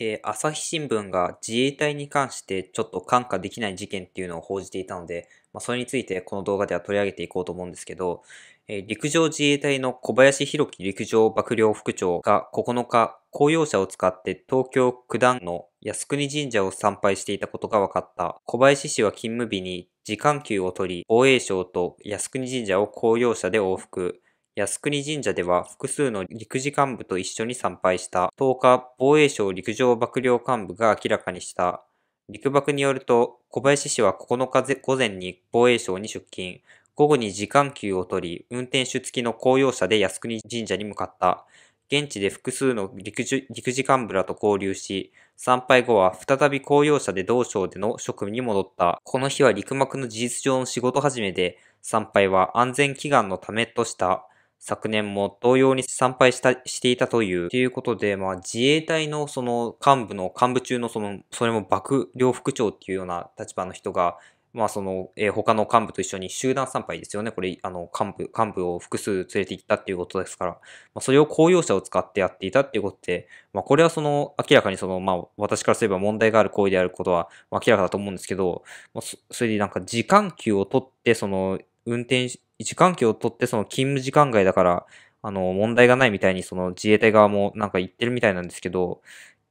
えー、朝日新聞が自衛隊に関してちょっと看過できない事件っていうのを報じていたので、まあ、それについてこの動画では取り上げていこうと思うんですけど、えー、陸上自衛隊の小林弘樹陸上幕僚副長が9日、公用車を使って東京九段の靖国神社を参拝していたことが分かった。小林氏は勤務日に時間給を取り、防衛省と靖国神社を公用車で往復。靖国神社では複数の陸自幹部と一緒に参拝した10日、防衛省陸上幕僚幹部が明らかにした陸幕によると、小林氏は9日午前に防衛省に出勤、午後に時間給を取り、運転手付きの公用車で靖国神社に向かった。現地で複数の陸自幹部らと交流し、参拝後は再び公用車で道省での職務に戻った。この日は陸幕の事実上の仕事始めで、参拝は安全祈願のためとした。昨年も同様に参拝したしていたという、ということで、まあ、自衛隊のその幹部の、幹部中のその、それも幕僚副長っていうような立場の人が、まあその、えー、他の幹部と一緒に集団参拝ですよね。これ、あの、幹部、幹部を複数連れて行ったっていうことですから、まあ、それを公用車を使ってやっていたっていうことで、まあこれはその、明らかにその、まあ私からすれば問題がある行為であることは明らかだと思うんですけど、まあ、それでなんか時間給を取って、その、運転位置関係をとってその勤務時間外だから、あの、問題がないみたいにその自衛隊側もなんか言ってるみたいなんですけど、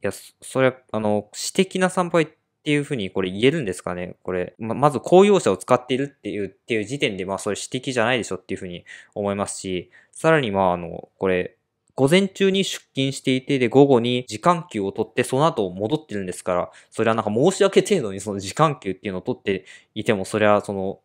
いや、それは、あの、私的な参拝っていうふうにこれ言えるんですかねこれ、ま、まず公用車を使っているっていう、っていう時点で、まあそれ私的じゃないでしょっていうふうに思いますし、さらにまああの、これ、午前中に出勤していて、で、午後に時間給を取って、その後戻ってるんですから、それはなんか申し訳程度にその時間給っていうのを取っていても、それはその、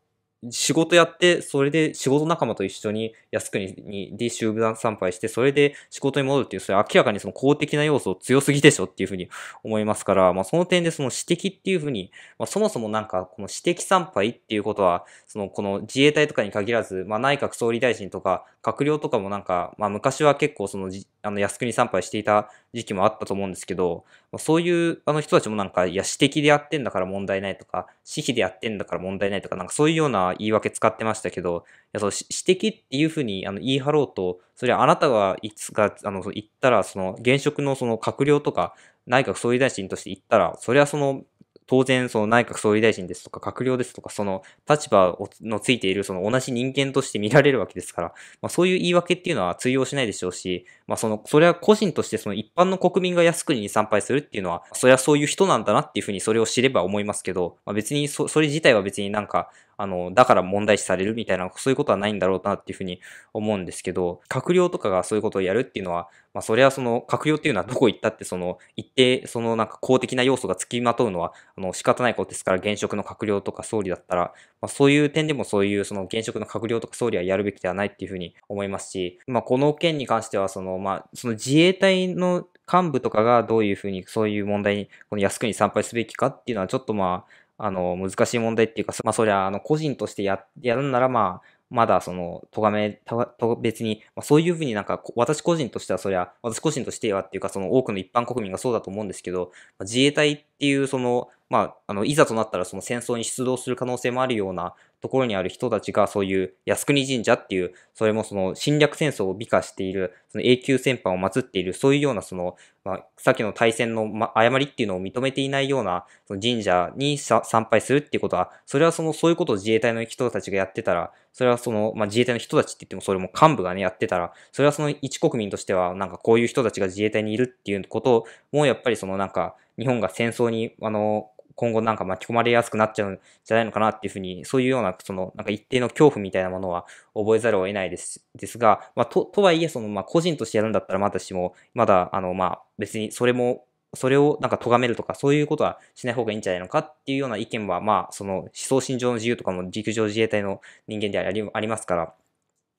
仕事やって、それで仕事仲間と一緒に靖国にで集団参拝して、それで仕事に戻るっていう、それ明らかにその公的な要素強すぎでしょっていうふうに思いますから、まあその点でその私的っていうふうに、まあそもそもなんかこの私的参拝っていうことは、そのこの自衛隊とかに限らず、まあ内閣総理大臣とか閣僚とかもなんか、まあ昔は結構そのあの靖国参拝していた時期もあったと思うんですけど、そういうあの人たちもなんか、いや、私的でやってんだから問題ないとか、私費でやってんだから問題ないとか、なんかそういうような言い訳使ってましたけど、いやそう私的っていうふうにあの言い張ろうと、それはあなたがいつかあの言ったら、その現職のその閣僚とか、内閣総理大臣として言ったら、それはその当然、その内閣総理大臣ですとか、閣僚ですとか、その立場のついている、その同じ人間として見られるわけですから、まあ、そういう言い訳っていうのは通用しないでしょうし、まあ、その、それは個人としてその一般の国民が靖国に参拝するっていうのは、そりゃそういう人なんだなっていうふうにそれを知れば思いますけど、まあ、別にそ、それ自体は別になんか、あの、だから問題視されるみたいな、そういうことはないんだろうなっていうふうに思うんですけど、閣僚とかがそういうことをやるっていうのは、まあ、それはその、閣僚っていうのはどこ行ったって、その、一定、そのなんか公的な要素が付きまとうのは、あの、仕方ないことですから、現職の閣僚とか総理だったら、まあ、そういう点でもそういう、その、現職の閣僚とか総理はやるべきではないっていうふうに思いますし、まあ、この件に関しては、その、まあ、その自衛隊の幹部とかがどういうふうにそういう問題に、この靖国に参拝すべきかっていうのはちょっとまあ、あの、難しい問題っていうか、まあそりゃ、あの、個人としてや、やるんならまあ、まだその、とがめ、と別に、まあ、そういうふうになんか、私個人としてはそりゃ、私個人としてはっていうか、その多くの一般国民がそうだと思うんですけど、まあ、自衛隊っていうその、まあ、あの、いざとなったらその戦争に出動する可能性もあるようなところにある人たちが、そういう靖国神社っていう、それもその侵略戦争を美化している、その永久戦犯を祀っている、そういうようなその、まあ、さっきの対戦の、ま、誤りっていうのを認めていないようなその神社に参拝するっていうことは、それはその、そういうことを自衛隊の人たちがやってたら、それはその、まあ、自衛隊の人たちって言ってもそれも幹部がね、やってたら、それはその一国民としては、なんかこういう人たちが自衛隊にいるっていうことも、やっぱりそのなんか、日本が戦争に、あの、今後なんか巻き込まれやすくなっちゃうんじゃないのかなっていうふうに、そういうような、その、なんか一定の恐怖みたいなものは覚えざるを得ないです、ですが、まあ、と、とはいえ、その、ま個人としてやるんだったらまだしも、まだ、あの、ま別にそれもそれをなんか咎めるとか、そういうことはしない方がいいんじゃないのかっていうような意見は、まあ、その思想信条の自由とかも陸上自衛隊の人間でありますから、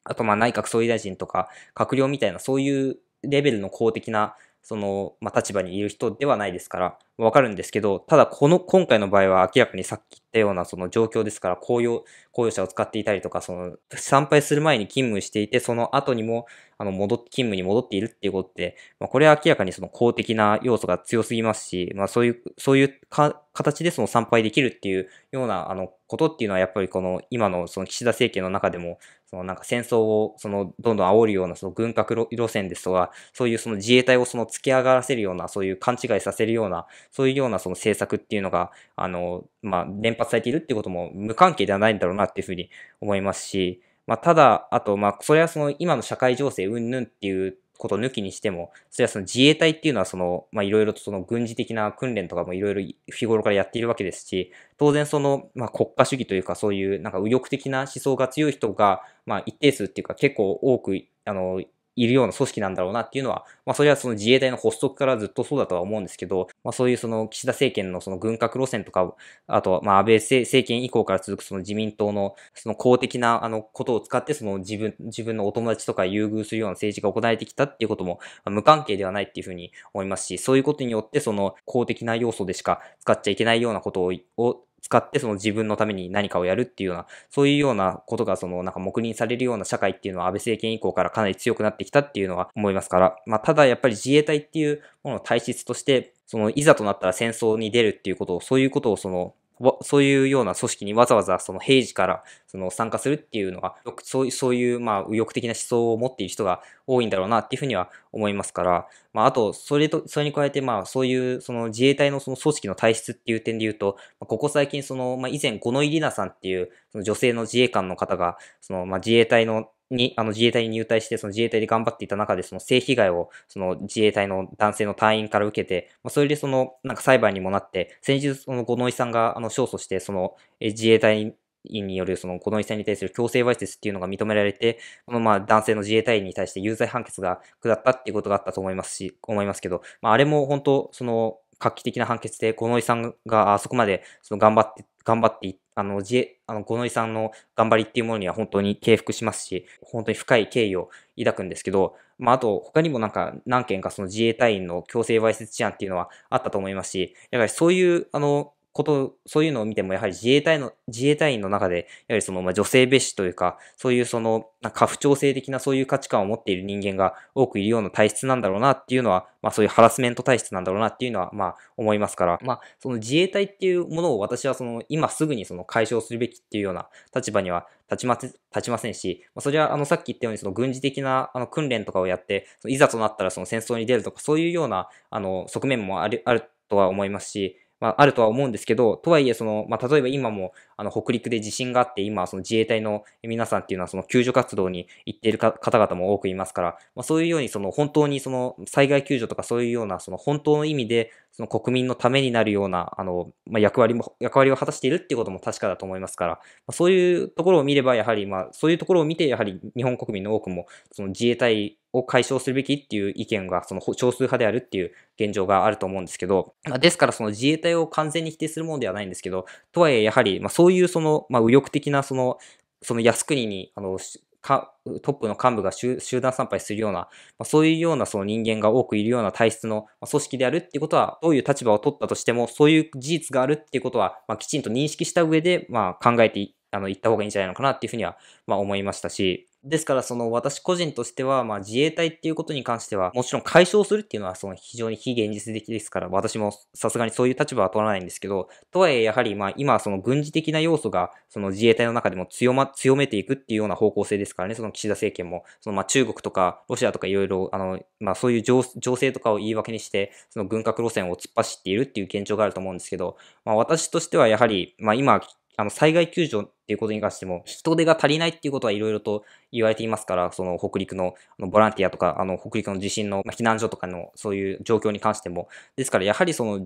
あとまあ内閣総理大臣とか閣僚みたいなそういうレベルの公的なその、まあ、立場にいる人ではないですから、わかるんですけど、ただこの、今回の場合は明らかにさっき言ったようなその状況ですから、公用、公用車を使っていたりとか、その、参拝する前に勤務していて、その後にも、あの、戻、勤務に戻っているっていうことって、まあ、これは明らかにその公的な要素が強すぎますし、まあ、そういう、そういうか、形でその参拝できるっていうような、あの、ことっていうのは、やっぱりこの、今のその岸田政権の中でも、そのなんか戦争をそのどんどん煽るようなその軍拡路線ですとか、そういうその自衛隊をその突き上がらせるような、そういう勘違いさせるような、そういうようなその政策っていうのが、あの、まあ、連発されているっていうことも無関係ではないんだろうなっていうふうに思いますし、まあ、ただ、あと、まあ、それはその今の社会情勢云々っていうことを抜きにしても、それはその自衛隊っていうのはその、まあいろいろとその軍事的な訓練とかもいろいろ日頃からやっているわけですし、当然その、まあ国家主義というかそういうなんか右翼的な思想が強い人が、まあ一定数っていうか結構多く、あの、いるような組織なんだろうなっていうのは、まあそれはその自衛隊の発足からずっとそうだとは思うんですけど、まあそういうその岸田政権のその軍拡路線とか、あとはまあ安倍政権以降から続くその自民党のその公的なあのことを使ってその自分、自分のお友達とか優遇するような政治が行われてきたっていうことも無関係ではないっていうふうに思いますし、そういうことによってその公的な要素でしか使っちゃいけないようなことを、を使ってその自分のために何かをやるっていうような、そういうようなことがそのなんか黙認されるような社会っていうのは安倍政権以降からかなり強くなってきたっていうのは思いますから、まあ、ただやっぱり自衛隊っていうものを体質として、そのいざとなったら戦争に出るっていうことを、そういうことをそのそういうような組織にわざわざその平時からその参加するっていうのは、そうそういうまあ右翼的な思想を持っている人が多いんだろうなっていうふうには思いますから、まあ、あと、それと、それに加えてまあそういうその自衛隊のその組織の体質っていう点で言うと、ここ最近その、まあ、以前、五ノ井里奈さんっていうその女性の自衛官の方が、そのまあ自衛隊のに、あの自衛隊に入隊して、その自衛隊で頑張っていた中で、その性被害を、その自衛隊の男性の隊員から受けて、まあ、それでその、なんか裁判にもなって、先日、その五ノ井さんが、あの、勝訴して、その、自衛隊員による、その五ノ井さんに対する強制わいせつっていうのが認められて、このまあ、男性の自衛隊員に対して有罪判決が下ったっていうことがあったと思いますし、思いますけど、まあ、あれも本当、その、画期的な判決で、五ノ井さんがあそこまでその頑張って、頑張って、あの、自衛、あの、五ノ井さんの頑張りっていうものには本当に敬服しますし、本当に深い敬意を抱くんですけど、まあ、あと、他にもなんか何件かその自衛隊員の強制わいせつ事案っていうのはあったと思いますし、やっぱりそういう、あの、こと、そういうのを見ても、やはり自衛隊の、自衛隊員の中で、やはりその、まあ、女性蔑視というか、そういうその、か不調性的なそういう価値観を持っている人間が多くいるような体質なんだろうなっていうのは、まあ、そういうハラスメント体質なんだろうなっていうのは、まあ、思いますから、まあ、その自衛隊っていうものを私はその、今すぐにその解消するべきっていうような立場には立ちませ、立ちませんし、まあ、それはあの、さっき言ったようにその軍事的なあの訓練とかをやって、いざとなったらその戦争に出るとか、そういうような、あの、側面もある、あるとは思いますし、まあ、あるとは思うんですけど、とはいえ、その、まあ、例えば今も、あの、北陸で地震があって、今、その自衛隊の皆さんっていうのは、その救助活動に行っている方々も多くいますから、まあ、そういうように、その、本当に、その、災害救助とかそういうような、その、本当の意味で、その国民のためになるような、あの、まあ、役割も、役割を果たしているっていうことも確かだと思いますから、まあ、そういうところを見れば、やはり、まあ、そういうところを見て、やはり日本国民の多くも、その自衛隊を解消するべきっていう意見が、その少数派であるっていう現状があると思うんですけど、まあ、ですからその自衛隊を完全に否定するものではないんですけど、とはいえ、やはり、まあ、そういうその、まあ、右翼的な、その、その靖国に、あの、かトップの幹部が集団参拝するような、まあ、そういうようなその人間が多くいるような体質の組織であるっていうことは、どういう立場を取ったとしても、そういう事実があるっていうことは、まあ、きちんと認識した上で、まあ、考えていあの、行った方がいいんじゃないのかなっていうふうには、まあ、思いましたし、ですから、その私個人としては、まあ自衛隊っていうことに関しては、もちろん解消するっていうのは、その非常に非現実的ですから、私もさすがにそういう立場は取らないんですけど、とはいえ、やはりまあ今、その軍事的な要素が、その自衛隊の中でも強ま、強めていくっていうような方向性ですからね、その岸田政権も、そのまあ中国とかロシアとかいろいろ、あの、まあそういう情勢とかを言い訳にして、その軍拡路線を突っ走っているっていう現状があると思うんですけど、まあ私としてはやはり、まあ今、あの、災害救助っていうことに関しても、人手が足りないっていうことはいろいろと言われていますから、その北陸ののボランティアとか、あの、北陸の地震の避難所とかのそういう状況に関しても、ですからやはりその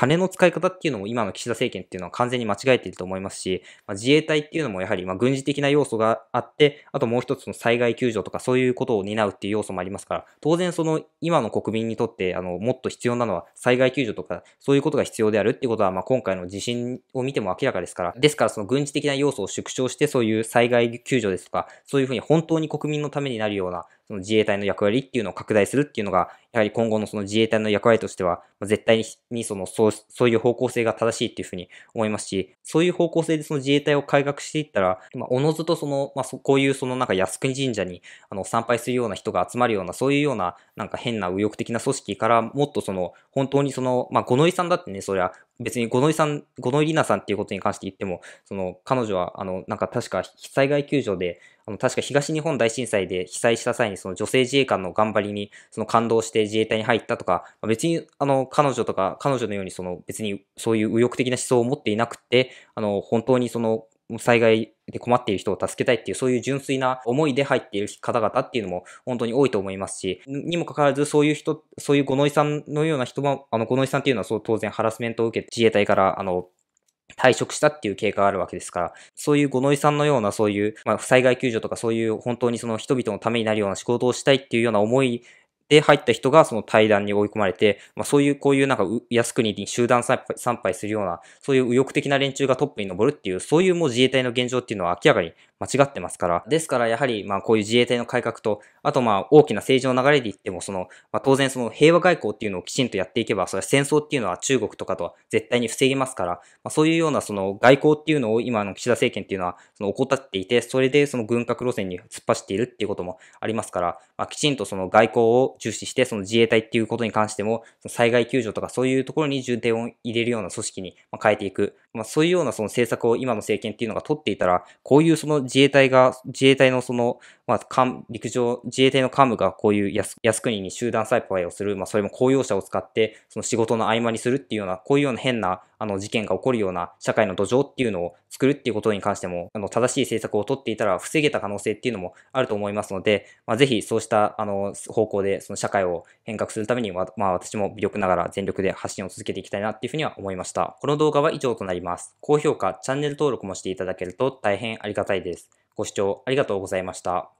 金の使い方っていうのも今の岸田政権っていうのは完全に間違えていると思いますし、まあ、自衛隊っていうのもやはりま軍事的な要素があって、あともう一つの災害救助とかそういうことを担うっていう要素もありますから、当然その今の国民にとってあのもっと必要なのは災害救助とかそういうことが必要であるっていうことはま今回の地震を見ても明らかですから、ですからその軍事的な要素を縮小してそういう災害救助ですとか、そういうふうに本当に国民のためになるようなその自衛隊の役割っていうのを拡大するっていうのが、やはり今後のその自衛隊の役割としては、絶対にそのそう、そういう方向性が正しいっていうふうに思いますし、そういう方向性でその自衛隊を改革していったら、まあ、おのずとその、まあ、こういうそのなんか靖国神社にあの参拝するような人が集まるような、そういうようななんか変な右翼的な組織から、もっとその、本当にその、まあ、五ノ井さんだってね、そりゃ別に五ノ井さん、五ノ井里奈さんっていうことに関して言っても、その、彼女は、あの、なんか確か災害救助で、あの、確か東日本大震災で被災した際に、その女性自衛官の頑張りに、その感動して自衛隊に入ったとか、別に、あの、彼女とか、彼女のように、その、別にそういう右翼的な思想を持っていなくて、あの、本当にその、災害で困っている人を助けたいっていう、そういう純粋な思いで入っている方々っていうのも本当に多いと思いますし、にもかかわらずそういう人、そういう五ノ井さんのような人も、あの、五ノ井さんっていうのはそう当然ハラスメントを受けて自衛隊から、あの、退職したっていう経過があるわけですから、そういう五ノ井さんのようなそういう、まあ、災害救助とかそういう本当にその人々のためになるような仕事をしたいっていうような思いで、入った人がその対談に追い込まれて、まあ、そういうこういうなんか靖国に集団参拝参拝するような、そういう右翼的な連中がトップに登るっていう、そういうもう自衛隊の現状っていうのは明らかに間違ってますから。ですから、やはり、まあ、こういう自衛隊の改革と、あと、まあ、大きな政治の流れで言っても、その、まあ、当然、その、平和外交っていうのをきちんとやっていけば、それは戦争っていうのは中国とかとは絶対に防げますから、まあ、そういうような、その、外交っていうのを今の岸田政権っていうのは、その、怠っていて、それで、その、軍拡路線に突っ走っているっていうこともありますから、まあ、きちんとその、外交を重視して、その自衛隊っていうことに関しても、災害救助とかそういうところに重点を入れるような組織に変えていくまあ、そういうようなその政策を今の政権っていうのが取っていたら、こういうその自衛隊が、自衛隊のその、まあ、艦、陸上、自衛隊の幹部がこういう靖国に集団栽培をする、まあ、それも公用車を使って、その仕事の合間にするっていうような、こういうような変な、あの、事件が起こるような社会の土壌っていうのを作るっていうことに関しても、あの、正しい政策を取っていたら防げた可能性っていうのもあると思いますので、まあ、ぜひそうした、あの、方向で、その社会を変革するために、まあ、私も微力ながら全力で発信を続けていきたいなっていうふうには思いました。この動画は以上となります。ます。高評価、チャンネル登録もしていただけると大変ありがたいです。ご視聴ありがとうございました。